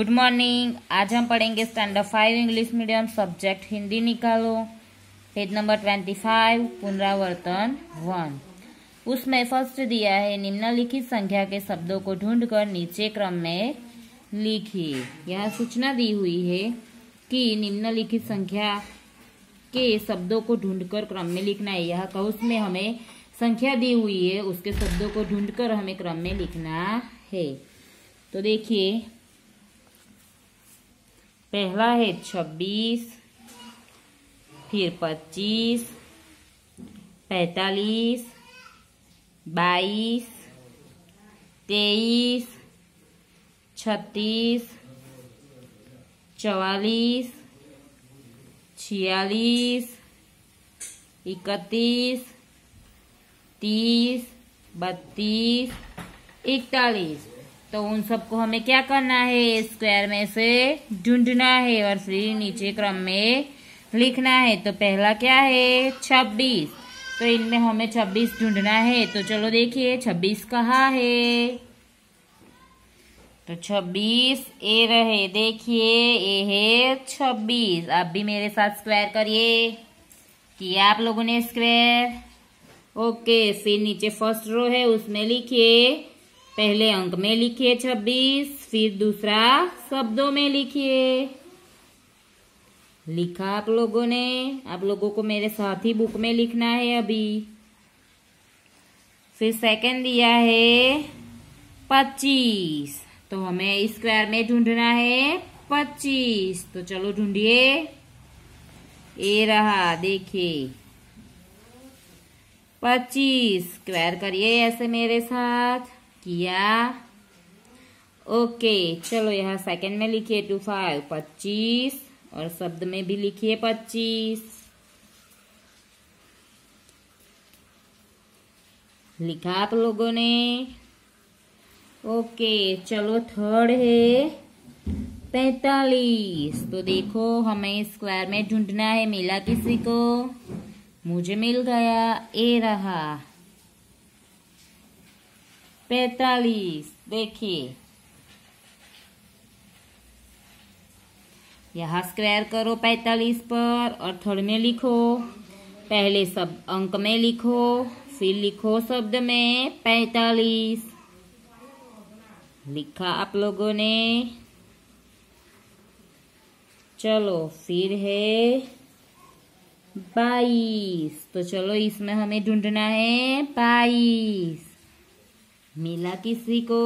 good morning आज हम पढ़ेंगे standard five English medium subject Hindi निकालो पेज नंबर ट्वेंटी फाइव पुनरावर्तन वन उसमें फर्स्ट दिया है निम्नलिखित संख्या के शब्दों को ढूंढकर नीचे क्रम में लिखिए यह सूचना दी हुई है कि निम्नलिखित संख्या के शब्दों को ढूंढकर क्रम में लिखना है यह कौश में हमें संख्या दी हुई है उसके शब्दों को ढूंढकर हमें क्रम में लिखना है तो देखिए पहला है छब्बीस फिर पच्चीस पैतालीस बाईस तेईस छत्तीस चवालीस छियालीस इकतीस तीस बत्तीस इकतालीस तो उन सबको हमें क्या करना है स्क्वायर में से ढूंढना है और फिर नीचे क्रम में लिखना है तो पहला क्या है छब्बीस तो इनमें हमें छब्बीस ढूंढना है तो चलो देखिए छब्बीस कहाँ है तो छब्बीस ए रहे देखिए ए है छब्बीस आप भी मेरे साथ स्क्वायर करिए किया आप लोगों ने स्क्वायर ओके फिर नीचे फर्स्ट रो है उसमें लिखिए पहले अंक में लिखिए छब्बीस फिर दूसरा शब्दों में लिखिए लिखा आप लोगों ने आप लोगों को मेरे साथ ही बुक में लिखना है अभी फिर सेकंड दिया है पच्चीस तो हमें स्क्वायर में ढूंढना है पच्चीस तो चलो ढूंढिए ये रहा देखिए पच्चीस स्क्वायर करिए ऐसे मेरे साथ किया ओके चलो यहाँ सेकंड में लिखिए टू फाइव पच्चीस और शब्द में भी लिखिए पच्चीस लिखा आप लोगों ने ओके चलो थर्ड है पैतालीस तो देखो हमें स्क्वायर में ढूंढना है मिला किसी को मुझे मिल गया ए रहा पैतालीस देखिए यहाँ स्क्वायर करो पैतालीस पर और थर्ड में लिखो पहले सब अंक में लिखो फिर लिखो शब्द में पैतालीस लिखा आप लोगों ने चलो फिर है बाईस तो चलो इसमें हमें ढूंढना है बाईस मिला किसी को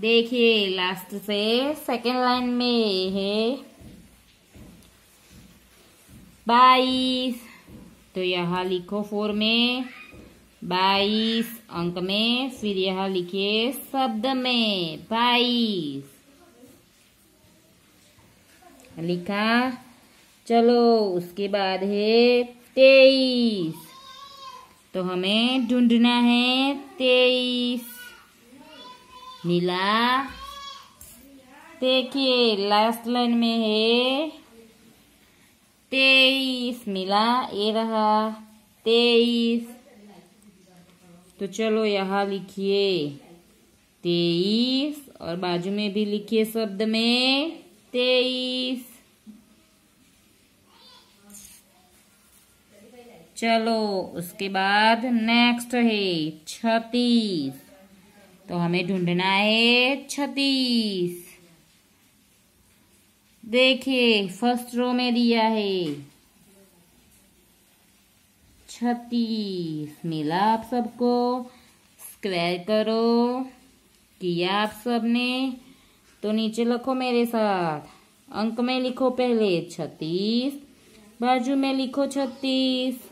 देखिए लास्ट से सेकेंड लाइन में है बाईस तो यहाँ लिखो फोर में बाईस अंक में फिर यहाँ लिखिए शब्द में बाईस लिखा चलो उसके बाद है तेईस तो हमें ढूंढना है तेईस नीला देखिए लास्ट लाइन में है तेईस मिला ये रहा तेईस तो चलो यहाँ लिखिए तेईस और बाजू में भी लिखिए शब्द में तेईस चलो उसके बाद नेक्स्ट है छत्तीस तो हमें ढूंढना है छत्तीस देखिए फर्स्ट रो में दिया है छत्तीस मिला आप सबको स्क्वायर करो किया आप सबने तो नीचे लिखो मेरे साथ अंक में लिखो पहले छत्तीस बाजू में लिखो छत्तीस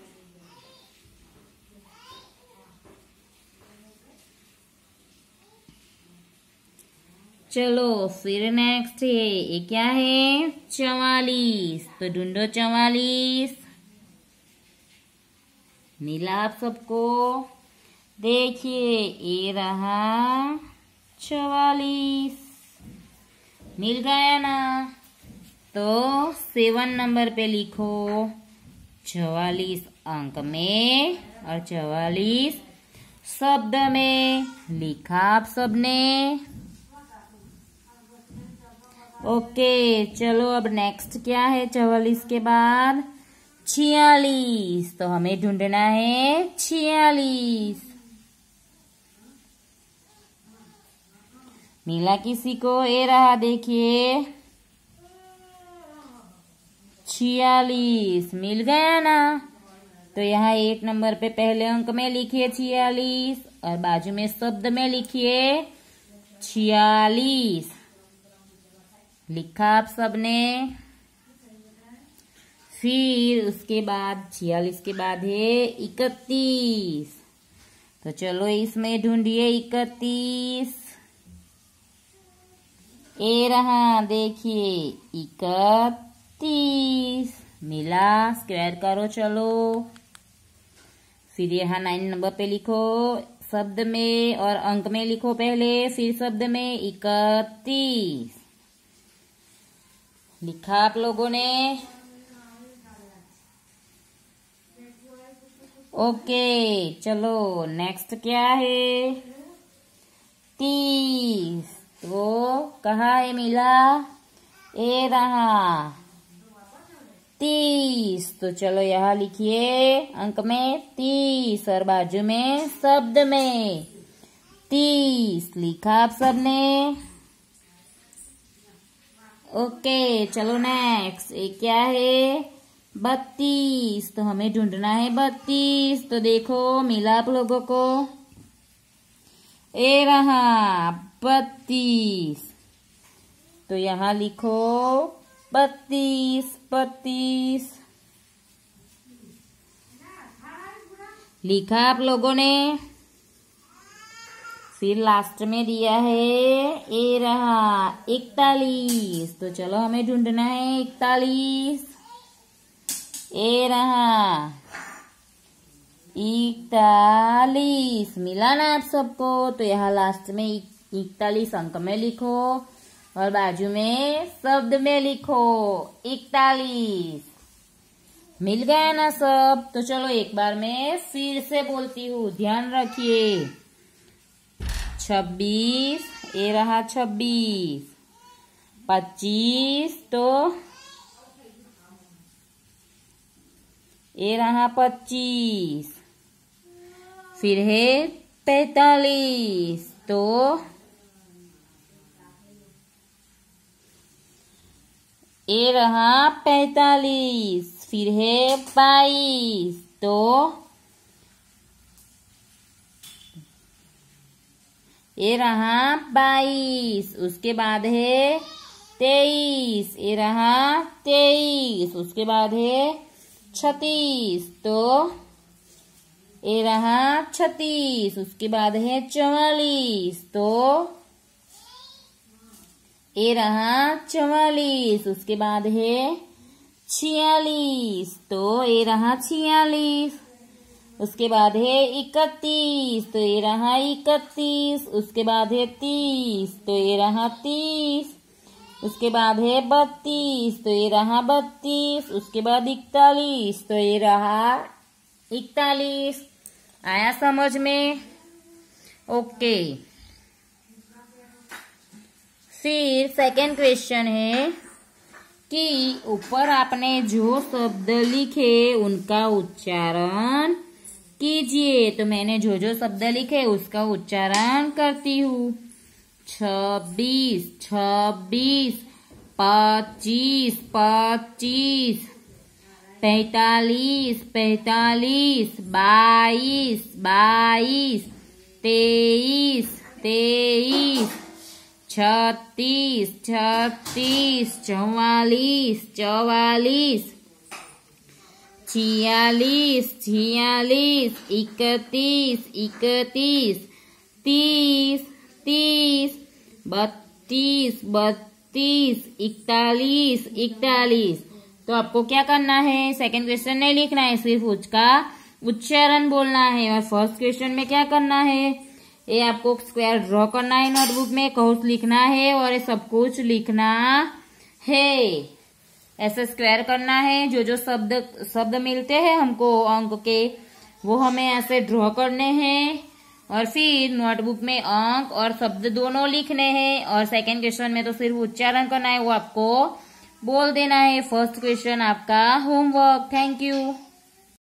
चलो फिर नेक्स्ट है ये क्या है चवालीस तो ढूंढो चवालीस मिला आप सबको देखिए ये रहा चवालीस मिल गया ना तो सेवन नंबर पे लिखो चवालीस अंक में और चवालीस शब्द में लिखा आप सबने ओके चलो अब नेक्स्ट क्या है चवालीस के बाद छियालीस तो हमें ढूंढना है छियालीस मिला किसी को ये रहा देखिए छियालीस मिल गया ना तो यहाँ एक नंबर पे पहले अंक में लिखिए छियालीस और बाजू में शब्द में लिखिए छियालीस लिखा आप सबने फिर उसके बाद छियालीस के बाद है इकतीस तो चलो इसमें ढूंढिए इकतीस ए रहा देखिए इकतीस मिला स्क्वायर करो चलो फिर यहाँ नाइन नंबर पे लिखो शब्द में और अंक में लिखो पहले फिर शब्द में इकतीस लिखा आप लोगों ने ओके चलो नेक्स्ट क्या है तीस तो कहा है मिला ए रहा तीस तो चलो यहाँ लिखिए अंक में तीस और बाजू में शब्द में तीस लिखा आप सबने ओके चलो नेक्स्ट ये क्या है बत्तीस तो हमें ढूंढना है बत्तीस तो देखो मिला आप लोगों को ए रहा बत्तीस तो यहां लिखो बत्तीस बत्तीस लिखा आप लोगों ने फिर लास्ट में दिया है ए रहा इकतालीस तो चलो हमें ढूंढना है इकतालीस ए रहा इकतालीस मिला ना आप सबको तो यहाँ लास्ट में इकतालीस अंक में लिखो और बाजू में शब्द में लिखो इकतालीस मिल गया ना सब तो चलो एक बार मैं फिर से बोलती हूँ ध्यान रखिए छब्बीस ये रहा छब्बीस पच्चीस तो ये रहा पच्चीस फिर है पैतालीस तो ये रहा पैतालीस फिर है बाईस तो ये रहा बाईस उसके बाद है तेईस ये रहा तेईस उसके बाद है छत्तीस तो ये रहा छत्तीस उसके बाद है चवालीस तो ये रहा चवालीस उसके बाद है छियालीस तो ये रहा छियालीस उसके बाद है इकतीस तो ये रहा इकतीस उसके बाद है तीस तो ये रहा तीस उसके बाद है बत्तीस तो ये रहा बत्तीस उसके बाद इकतालीस तो ये रहा इकतालीस आया समझ में ओके फिर सेकंड क्वेश्चन है कि ऊपर आपने जो शब्द लिखे उनका उच्चारण कीजिए तो मैंने जो जो शब्द लिखे उसका उच्चारण करती हूँ छब्बीस छब्बीस पच्चीस पच्चीस पैतालीस पैतालीस बाईस बाईस तेईस तेईस छत्तीस छत्तीस चौवालीस चौवालीस छियालीस छियालीस इकतीस इकतीस तीस तीस बत्तीस बत्तीस इकतालीस इकतालीस तो आपको क्या करना है सेकंड क्वेश्चन नहीं लिखना है सिर्फ उसका उच्चारण बोलना है और फर्स्ट क्वेश्चन में क्या करना है ये आपको स्क्वायर ड्रॉ करना है नोटबुक में कौश लिखना है और ये सब कुछ लिखना है ऐसे स्क्वायर करना है जो जो शब्द शब्द मिलते हैं हमको अंक के वो हमें ऐसे ड्रॉ करने हैं और फिर नोटबुक में अंक और शब्द दोनों लिखने हैं और सेकंड क्वेश्चन में तो सिर्फ उच्चारण करना है वो आपको बोल देना है फर्स्ट क्वेश्चन आपका होमवर्क थैंक यू